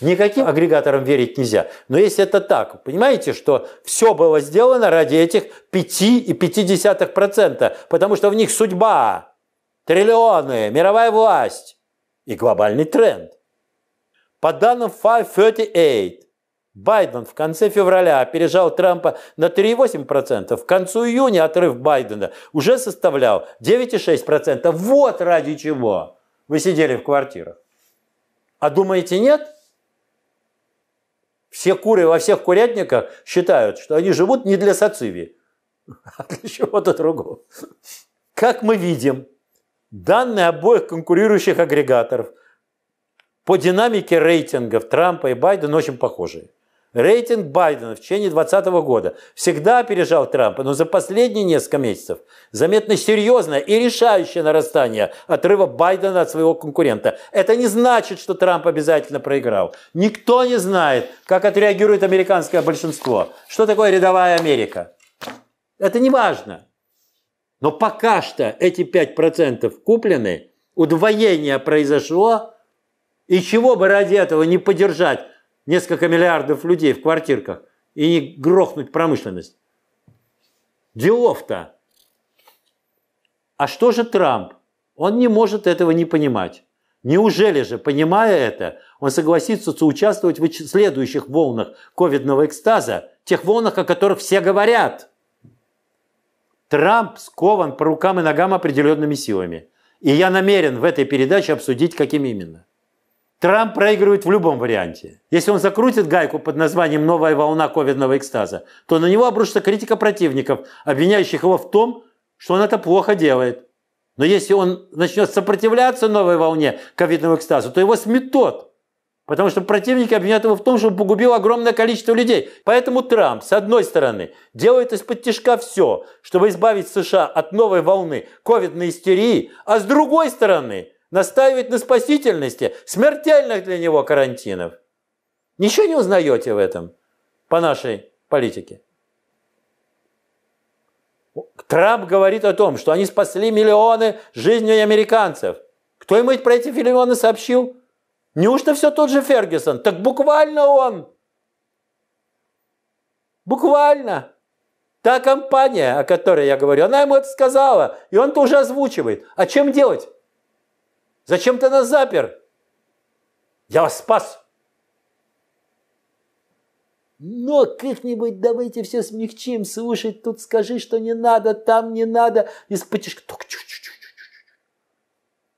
Никаким агрегаторам верить нельзя. Но если это так, понимаете, что все было сделано ради этих 5,5%, потому что в них судьба, триллионы, мировая власть и глобальный тренд. По данным 538, Байден в конце февраля опережал Трампа на 3,8%. В концу июня отрыв Байдена уже составлял 9,6%. Вот ради чего вы сидели в квартирах. А думаете, нет? Все куры во всех курятниках считают, что они живут не для сациви, а для чего-то другого. Как мы видим, данные обоих конкурирующих агрегаторов по динамике рейтингов Трампа и Байдена очень похожие. Рейтинг Байдена в течение 2020 года всегда опережал Трампа, но за последние несколько месяцев заметно серьезное и решающее нарастание отрыва Байдена от своего конкурента. Это не значит, что Трамп обязательно проиграл. Никто не знает, как отреагирует американское большинство. Что такое рядовая Америка? Это не важно. Но пока что эти 5% куплены, удвоение произошло, и чего бы ради этого не поддержать несколько миллиардов людей в квартирках и не грохнуть промышленность. Делов-то. А что же Трамп? Он не может этого не понимать. Неужели же, понимая это, он согласится соучаствовать в следующих волнах ковидного экстаза, тех волнах, о которых все говорят? Трамп скован по рукам и ногам определенными силами. И я намерен в этой передаче обсудить, каким именно. Трамп проигрывает в любом варианте. Если он закрутит гайку под названием «Новая волна ковидного экстаза», то на него обрушится критика противников, обвиняющих его в том, что он это плохо делает. Но если он начнет сопротивляться новой волне ковидного экстаза, то его сметут. Потому что противники обвиняют его в том, что он погубил огромное количество людей. Поэтому Трамп, с одной стороны, делает из-под тяжка все, чтобы избавить США от новой волны ковидной истерии, а с другой стороны – настаивает на спасительности смертельных для него карантинов. Ничего не узнаете в этом по нашей политике. Трамп говорит о том, что они спасли миллионы жизней американцев. Кто ему про эти миллионы сообщил? Неужто все тот же Фергюсон? Так буквально он. Буквально. Та компания, о которой я говорю, она ему это сказала, и он тоже озвучивает. А чем делать? Зачем ты нас запер? Я вас спас. Но как-нибудь давайте все смягчим. слушать. тут скажи, что не надо, там не надо. И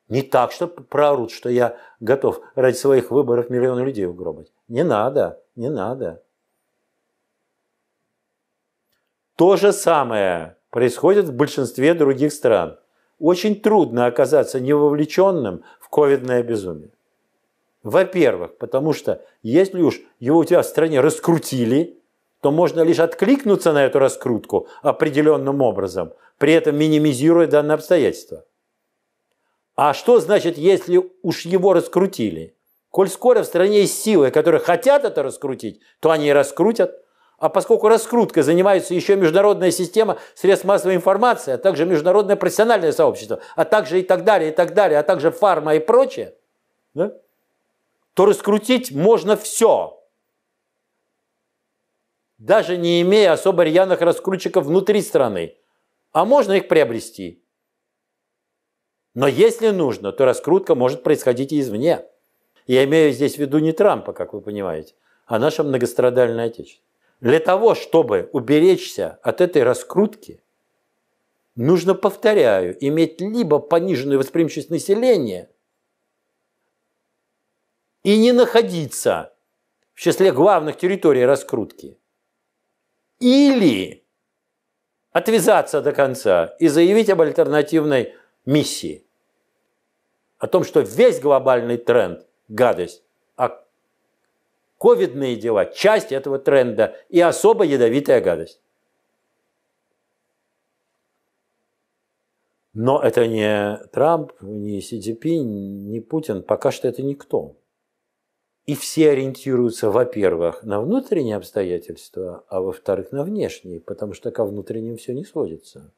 Не так, что проорут, что я готов ради своих выборов миллионы людей угробить. Не надо, не надо. То же самое происходит в большинстве других стран очень трудно оказаться невовлеченным в ковидное безумие. Во-первых, потому что если уж его у тебя в стране раскрутили, то можно лишь откликнуться на эту раскрутку определенным образом, при этом минимизируя данное обстоятельство. А что значит, если уж его раскрутили? Коль скоро в стране есть силы, которые хотят это раскрутить, то они и раскрутят – а поскольку раскруткой занимается еще международная система средств массовой информации, а также международное профессиональное сообщество, а также и так далее, и так далее, а также фарма и прочее, да, то раскрутить можно все. Даже не имея особо рьяных раскрутчиков внутри страны. А можно их приобрести. Но если нужно, то раскрутка может происходить и извне. Я имею здесь в виду не Трампа, как вы понимаете, а наше многострадальное отечество. Для того, чтобы уберечься от этой раскрутки, нужно, повторяю, иметь либо пониженную восприимчивость населения и не находиться в числе главных территорий раскрутки, или отвязаться до конца и заявить об альтернативной миссии, о том, что весь глобальный тренд – гадость, Ковидные дела – часть этого тренда и особо ядовитая гадость. Но это не Трамп, не Си Цзиньпинь, не Путин, пока что это никто. И все ориентируются, во-первых, на внутренние обстоятельства, а во-вторых, на внешние, потому что ко внутренним все не сводится.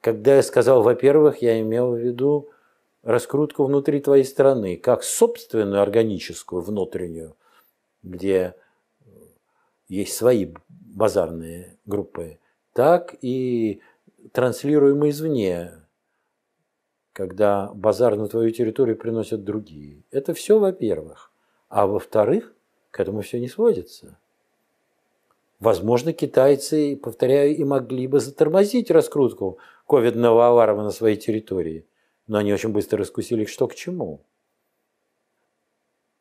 Когда я сказал «во-первых», я имел в виду раскрутку внутри твоей страны, как собственную органическую, внутреннюю, где есть свои базарные группы, так и транслируемые извне, когда базар на твою территорию приносят другие. Это все, во-первых. А во-вторых, к этому все не сводится. Возможно, китайцы, повторяю, и могли бы затормозить раскрутку ковидного аварма на своей территории – но они очень быстро раскусили, что к чему.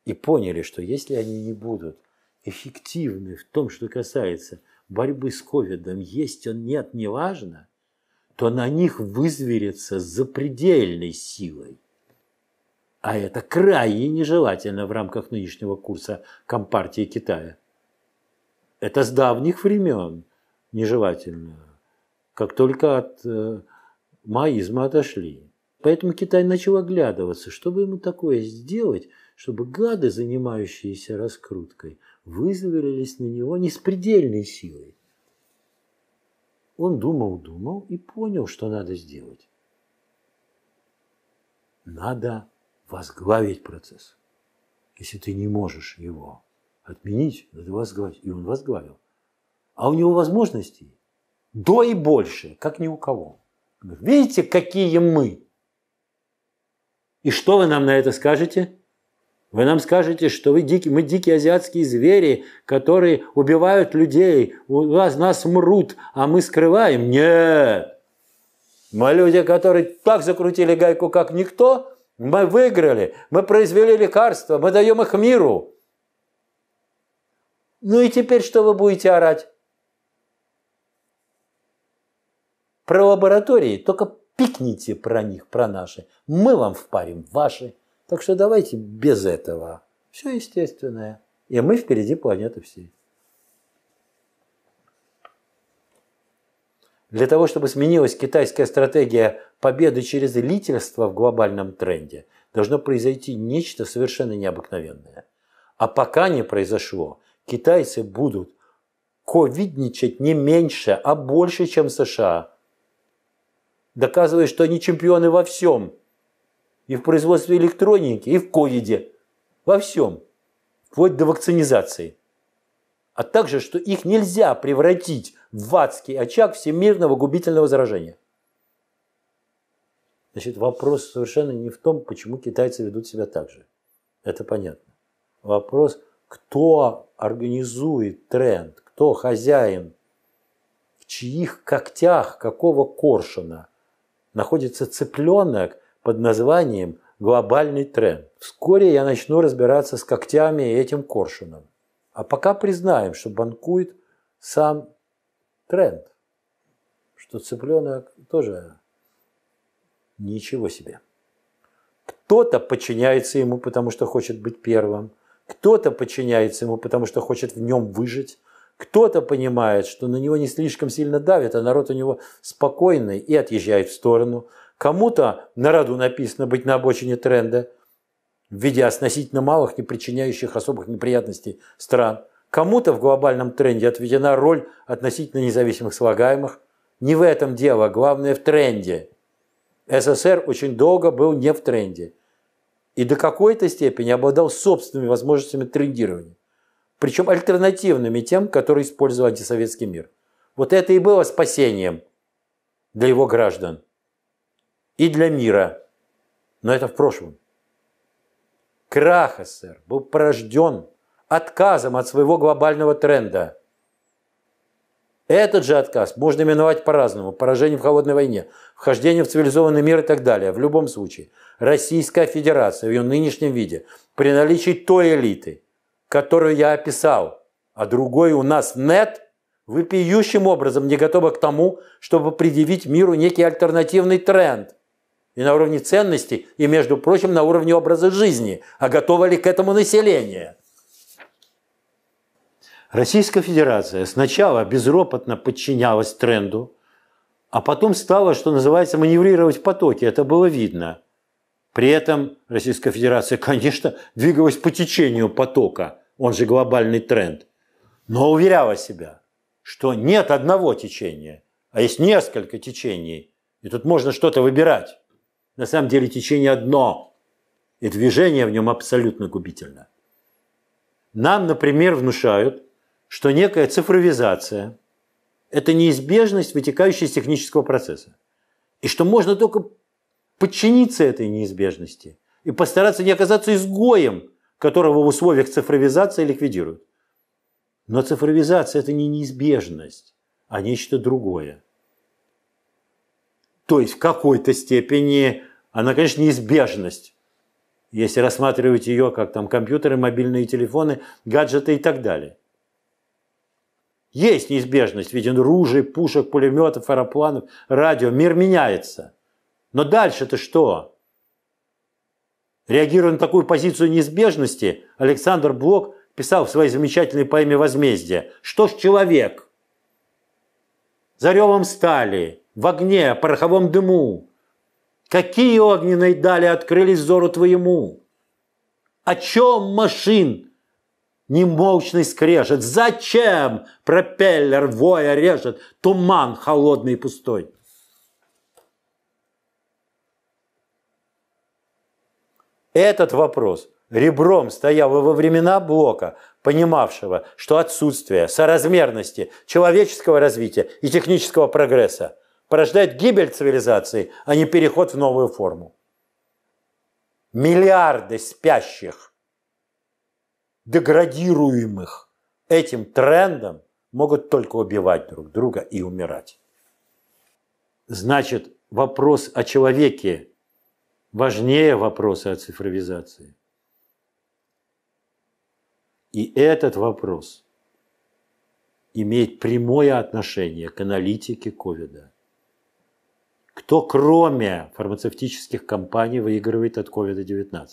И поняли, что если они не будут эффективны в том, что касается борьбы с ковидом, есть он, нет, неважно, то на них вызверится запредельной силой. А это крайне нежелательно в рамках нынешнего курса Компартии Китая. Это с давних времен нежелательно, как только от э, маизма отошли. Поэтому Китай начал оглядываться, чтобы ему такое сделать, чтобы гады, занимающиеся раскруткой, вызверились на него не с предельной силой. Он думал, думал и понял, что надо сделать. Надо возглавить процесс. Если ты не можешь его отменить, надо возглавить. И он возглавил. А у него возможностей до и больше, как ни у кого. Видите, какие мы? И что вы нам на это скажете? Вы нам скажете, что вы дикие, мы дикие азиатские звери, которые убивают людей, у вас нас мрут, а мы скрываем. Нет! Мы люди, которые так закрутили гайку, как никто, мы выиграли, мы произвели лекарства, мы даем их миру. Ну и теперь что вы будете орать? Про лаборатории только пикните про них, про наши, мы вам впарим ваши. Так что давайте без этого. Все естественное. И мы впереди планеты всей. Для того, чтобы сменилась китайская стратегия победы через лидерство в глобальном тренде, должно произойти нечто совершенно необыкновенное. А пока не произошло, китайцы будут ковидничать не меньше, а больше, чем США – доказывая, что они чемпионы во всем. И в производстве электроники, и в ковиде. Во всем. Вплоть до вакцинизации. А также, что их нельзя превратить в адский очаг всемирного губительного заражения. Значит, вопрос совершенно не в том, почему китайцы ведут себя так же. Это понятно. Вопрос, кто организует тренд, кто хозяин, в чьих когтях какого коршена находится цыпленок под названием «Глобальный тренд». Вскоре я начну разбираться с когтями и этим коршуном. А пока признаем, что банкует сам тренд, что цыпленок тоже ничего себе. Кто-то подчиняется ему, потому что хочет быть первым, кто-то подчиняется ему, потому что хочет в нем выжить – кто-то понимает, что на него не слишком сильно давит, а народ у него спокойный и отъезжает в сторону. Кому-то на роду написано быть на обочине тренда в виде относительно малых, не причиняющих особых неприятностей стран. Кому-то в глобальном тренде отведена роль относительно независимых слагаемых. Не в этом дело, а главное в тренде. СССР очень долго был не в тренде и до какой-то степени обладал собственными возможностями трендирования причем альтернативными тем, которые использовал антисоветский мир. Вот это и было спасением для его граждан и для мира. Но это в прошлом. Крах СССР был порожден отказом от своего глобального тренда. Этот же отказ можно именовать по-разному. Поражение в холодной войне, вхождение в цивилизованный мир и так далее. В любом случае, Российская Федерация в ее нынешнем виде, при наличии той элиты – которую я описал, а другой у нас нет, выпиющим образом не готова к тому, чтобы предъявить миру некий альтернативный тренд и на уровне ценностей, и, между прочим, на уровне образа жизни, а готово ли к этому население? Российская Федерация сначала безропотно подчинялась тренду, а потом стала, что называется, маневрировать потоки. Это было видно. При этом Российская Федерация, конечно, двигалась по течению потока – он же глобальный тренд, но уверяла себя, что нет одного течения, а есть несколько течений, и тут можно что-то выбирать. На самом деле течение одно, и движение в нем абсолютно губительно. Нам, например, внушают, что некая цифровизация – это неизбежность, вытекающая из технического процесса, и что можно только подчиниться этой неизбежности и постараться не оказаться изгоем – которого в условиях цифровизации ликвидируют. Но цифровизация – это не неизбежность, а нечто другое. То есть в какой-то степени она, конечно, неизбежность, если рассматривать ее как там компьютеры, мобильные телефоны, гаджеты и так далее. Есть неизбежность в виде ружей, пушек, пулеметов, аэропланов, радио. Мир меняется. Но дальше-то что? Реагируя на такую позицию неизбежности, Александр Блок писал в своей замечательной поэме «Возмездие», «Что ж человек? За ревом стали, в огне, пороховом дыму. Какие огненные дали открылись взору твоему? О чем машин немолчный скрежет? Зачем пропеллер воя режет? Туман холодный и пустой. Этот вопрос ребром стоял во времена Блока, понимавшего, что отсутствие соразмерности человеческого развития и технического прогресса порождает гибель цивилизации, а не переход в новую форму. Миллиарды спящих, деградируемых этим трендом могут только убивать друг друга и умирать. Значит, вопрос о человеке важнее вопросы о цифровизации. И этот вопрос имеет прямое отношение к аналитике ковида. Кто, кроме фармацевтических компаний, выигрывает от ковида-19?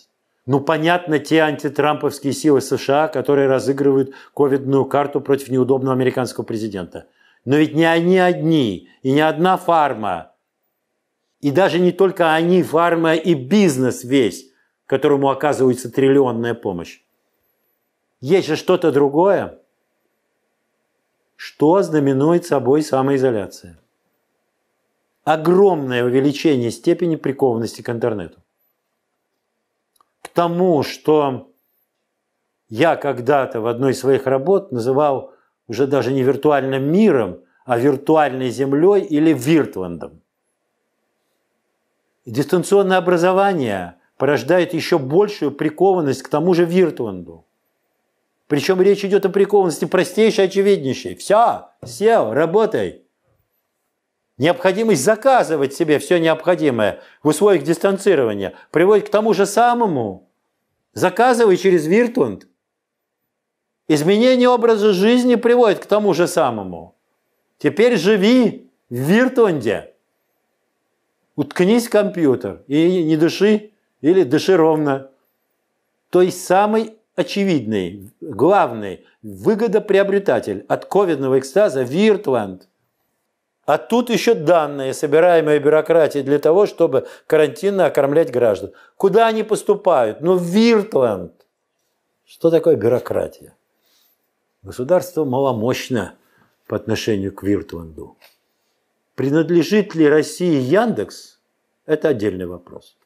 Ну, понятно, те антитрамповские силы США, которые разыгрывают ковидную карту против неудобного американского президента. Но ведь не они одни, и не одна фарма – и даже не только они, фарма и бизнес весь, которому оказывается триллионная помощь. Есть же что-то другое, что знаменует собой самоизоляция. Огромное увеличение степени прикованности к интернету. К тому, что я когда-то в одной из своих работ называл уже даже не виртуальным миром, а виртуальной землей или виртвандом дистанционное образование порождает еще большую прикованность к тому же виртуанду, Причем речь идет о прикованности простейшей, очевиднейшей. Все, сел, работай. Необходимость заказывать себе все необходимое в условиях дистанцирования приводит к тому же самому. Заказывай через Виртунд. Изменение образа жизни приводит к тому же самому. Теперь живи в Виртунде уткнись в компьютер и не дыши, или дыши ровно. То есть самый очевидный, главный выгодоприобретатель от ковидного экстаза – Виртланд. А тут еще данные, собираемые бюрократией для того, чтобы карантинно окормлять граждан. Куда они поступают? Ну, в Виртланд. Что такое бюрократия? Государство маломощно по отношению к Виртланду. Принадлежит ли России Яндекс, это отдельный вопрос.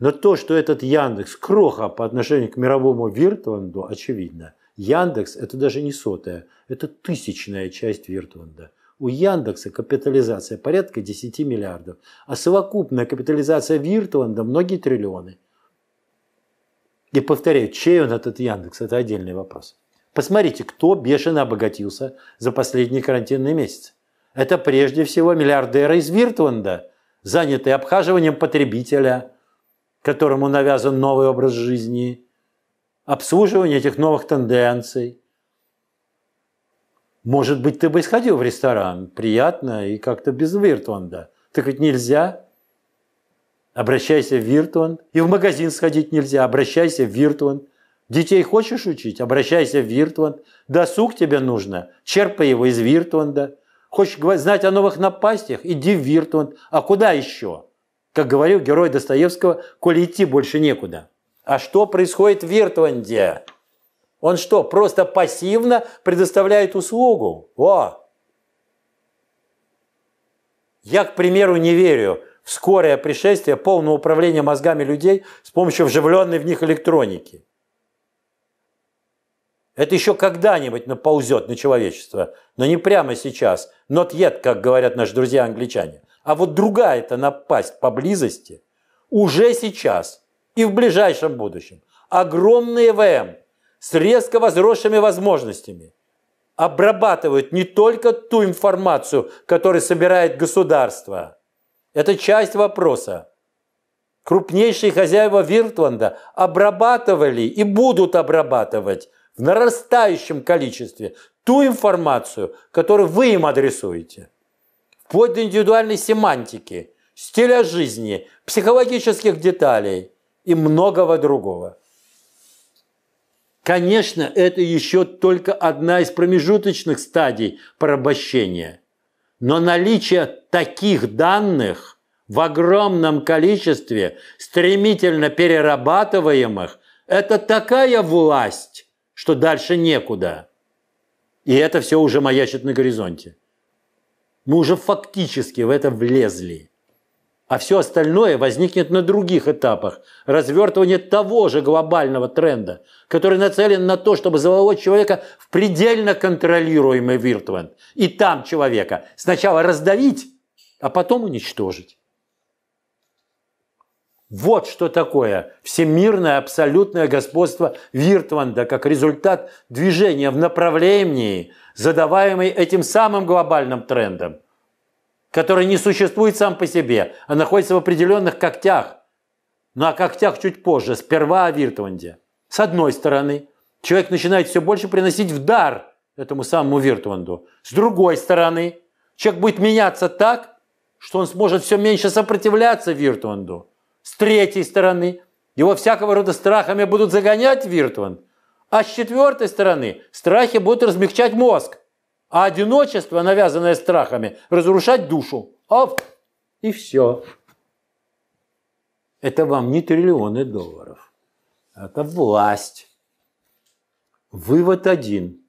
Но то, что этот Яндекс кроха по отношению к мировому Виртванду, очевидно. Яндекс – это даже не сотая, это тысячная часть Виртванда. У Яндекса капитализация порядка 10 миллиардов, а совокупная капитализация Виртванда – многие триллионы. И повторяю, чей он этот Яндекс – это отдельный вопрос. Посмотрите, кто бешено обогатился за последние карантинные месяцы. Это прежде всего миллиардеры из Виртванда, занятые обхаживанием потребителя, которому навязан новый образ жизни, обслуживание этих новых тенденций. Может быть, ты бы сходил в ресторан, приятно и как-то без Виртванда. Так ведь нельзя. Обращайся в Виртван. И в магазин сходить нельзя, обращайся в Виртван. Детей хочешь учить? Обращайся в Виртванд. Досуг тебе нужно? Черпай его из Виртванда. Хочешь знать о новых напастях? Иди в Виртмунд. А куда еще? Как говорил герой Достоевского, коли идти больше некуда. А что происходит в Виртмунде? Он что, просто пассивно предоставляет услугу? О! Я, к примеру, не верю в скорое пришествие полного управления мозгами людей с помощью вживленной в них электроники. Это еще когда-нибудь наползет на человечество, но не прямо сейчас. Not yet, как говорят наши друзья-англичане. А вот другая это напасть поблизости уже сейчас и в ближайшем будущем. Огромные ВМ с резко возросшими возможностями обрабатывают не только ту информацию, которую собирает государство. Это часть вопроса. Крупнейшие хозяева Виртланда обрабатывали и будут обрабатывать в нарастающем количестве ту информацию, которую вы им адресуете. Вплоть до индивидуальной семантики, стиля жизни, психологических деталей и многого другого. Конечно, это еще только одна из промежуточных стадий порабощения. Но наличие таких данных в огромном количестве, стремительно перерабатываемых, это такая власть, что дальше некуда. И это все уже маячит на горизонте. Мы уже фактически в это влезли. А все остальное возникнет на других этапах развертывания того же глобального тренда, который нацелен на то, чтобы заволочь человека в предельно контролируемый виртуант. И там человека сначала раздавить, а потом уничтожить. Вот что такое всемирное абсолютное господство Виртванда как результат движения в направлении, задаваемой этим самым глобальным трендом, который не существует сам по себе, а находится в определенных когтях. Но ну, о а когтях чуть позже, сперва о Виртванде. С одной стороны, человек начинает все больше приносить в дар этому самому Виртванду. С другой стороны, человек будет меняться так, что он сможет все меньше сопротивляться Виртванду – с третьей стороны. Его всякого рода страхами будут загонять Виртван. А с четвертой стороны страхи будут размягчать мозг. А одиночество, навязанное страхами, разрушать душу. Оп! И все. Это вам не триллионы долларов. Это власть. Вывод один.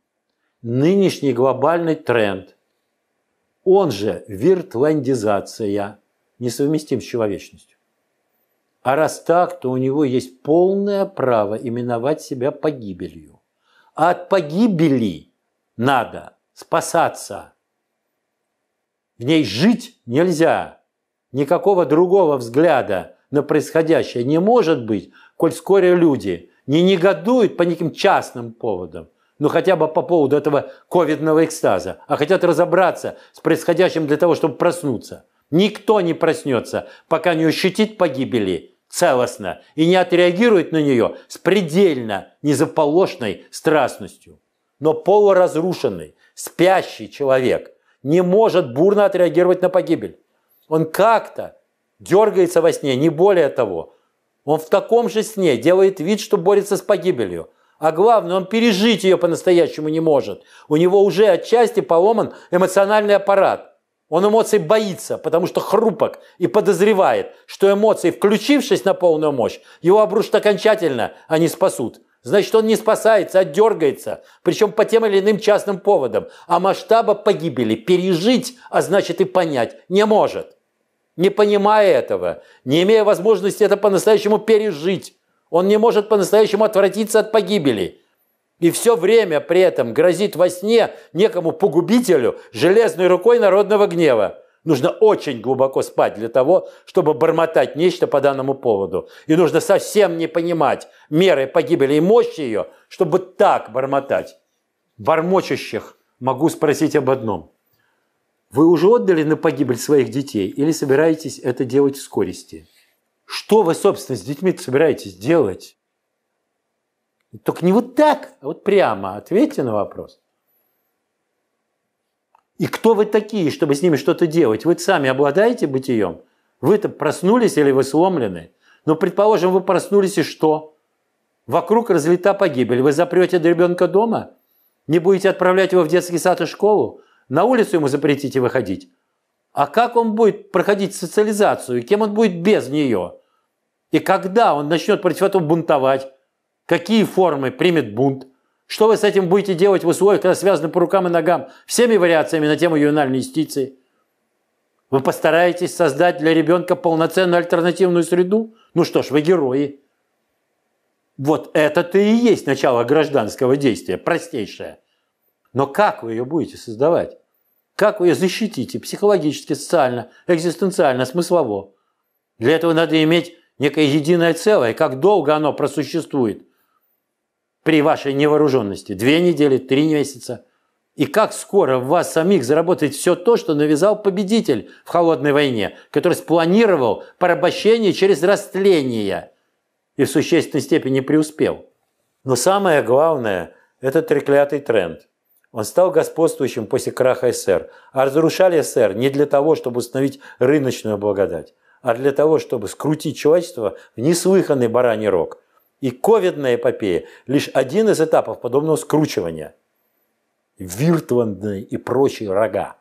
Нынешний глобальный тренд, он же виртландизация, несовместим с человечностью. А раз так, то у него есть полное право именовать себя погибелью. А от погибели надо спасаться. В ней жить нельзя. Никакого другого взгляда на происходящее не может быть, коль вскоре люди не негодуют по неким частным поводам, ну хотя бы по поводу этого ковидного экстаза, а хотят разобраться с происходящим для того, чтобы проснуться. Никто не проснется, пока не ощутит погибели целостно и не отреагирует на нее с предельно незаполошной страстностью. Но полуразрушенный, спящий человек не может бурно отреагировать на погибель. Он как-то дергается во сне, не более того. Он в таком же сне делает вид, что борется с погибелью. А главное, он пережить ее по-настоящему не может. У него уже отчасти поломан эмоциональный аппарат – он эмоций боится, потому что хрупок и подозревает, что эмоции, включившись на полную мощь, его обрушат окончательно, а не спасут. Значит, он не спасается, а дергается, причем по тем или иным частным поводам, а масштаба погибели пережить, а значит и понять, не может. Не понимая этого, не имея возможности это по-настоящему пережить, он не может по-настоящему отвратиться от погибели – и все время при этом грозит во сне некому погубителю железной рукой народного гнева. Нужно очень глубоко спать для того, чтобы бормотать нечто по данному поводу. И нужно совсем не понимать меры погибели и мощи ее, чтобы так бормотать. Бормочущих могу спросить об одном. Вы уже отдали на погибель своих детей или собираетесь это делать в скорости? Что вы, собственно, с детьми собираетесь делать? Только не вот так, а вот прямо ответьте на вопрос. И кто вы такие, чтобы с ними что-то делать? Вы сами обладаете бытием? Вы-то проснулись или вы сломлены? Но, ну, предположим, вы проснулись и что? Вокруг разлета погибель. Вы запрете до ребенка дома? Не будете отправлять его в детский сад и школу? На улицу ему запретите выходить? А как он будет проходить социализацию? Кем он будет без нее? И когда он начнет против этого бунтовать? какие формы примет бунт, что вы с этим будете делать в условиях, когда связаны по рукам и ногам, всеми вариациями на тему ювенальной юстиции. Вы постараетесь создать для ребенка полноценную альтернативную среду? Ну что ж, вы герои. Вот это-то и есть начало гражданского действия, простейшее. Но как вы ее будете создавать? Как вы ее защитите психологически, социально, экзистенциально, смыслово? Для этого надо иметь некое единое целое. Как долго оно просуществует? при вашей невооруженности? Две недели, три месяца? И как скоро в вас самих заработает все то, что навязал победитель в холодной войне, который спланировал порабощение через растление и в существенной степени преуспел? Но самое главное – это треклятый тренд. Он стал господствующим после краха СССР. А разрушали СССР не для того, чтобы установить рыночную благодать, а для того, чтобы скрутить человечество в неслыханный бараний рог – и ковидная эпопея – лишь один из этапов подобного скручивания. Виртвандные и прочие рога.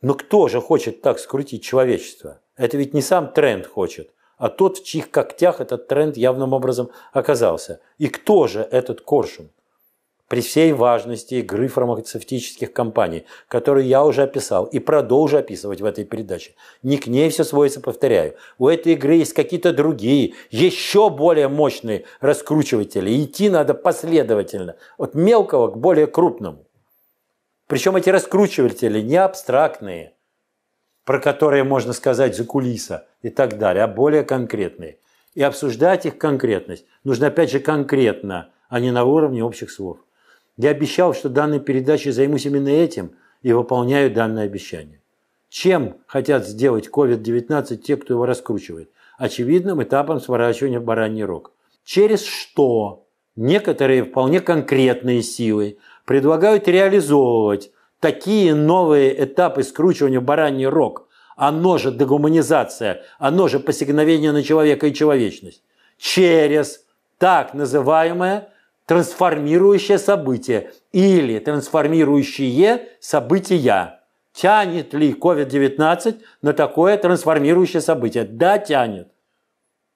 Но кто же хочет так скрутить человечество? Это ведь не сам тренд хочет, а тот, в чьих когтях этот тренд явным образом оказался. И кто же этот коршун? при всей важности игры фармацевтических компаний, которую я уже описал и продолжу описывать в этой передаче. Не к ней все сводится, повторяю. У этой игры есть какие-то другие, еще более мощные раскручиватели. Идти надо последовательно, от мелкого к более крупному. Причем эти раскручиватели не абстрактные, про которые можно сказать за кулиса и так далее, а более конкретные. И обсуждать их конкретность нужно опять же конкретно, а не на уровне общих слов. Я обещал, что данной передачей займусь именно этим и выполняю данное обещание. Чем хотят сделать COVID-19 те, кто его раскручивает? Очевидным этапом сворачивания в бараний рог. Через что некоторые вполне конкретные силы предлагают реализовывать такие новые этапы скручивания в бараний рог – оно же дегуманизация, оно же посягновение на человека и человечность, через так называемое трансформирующее событие или трансформирующие события. Тянет ли COVID-19 на такое трансформирующее событие? Да, тянет.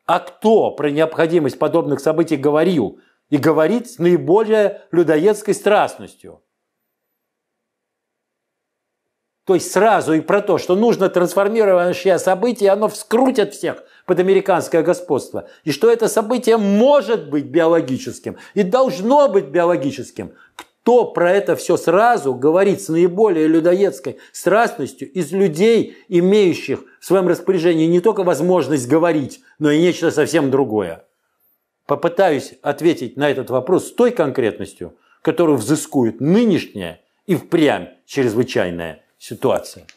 А кто про необходимость подобных событий говорил и говорит с наиболее людоедской страстностью? То есть сразу и про то, что нужно трансформирующее событие, оно вскрутит всех под американское господство. И что это событие может быть биологическим и должно быть биологическим. Кто про это все сразу говорит с наиболее людоедской страстностью из людей, имеющих в своем распоряжении не только возможность говорить, но и нечто совсем другое? Попытаюсь ответить на этот вопрос с той конкретностью, которую взыскует нынешняя и впрямь чрезвычайная ситуация.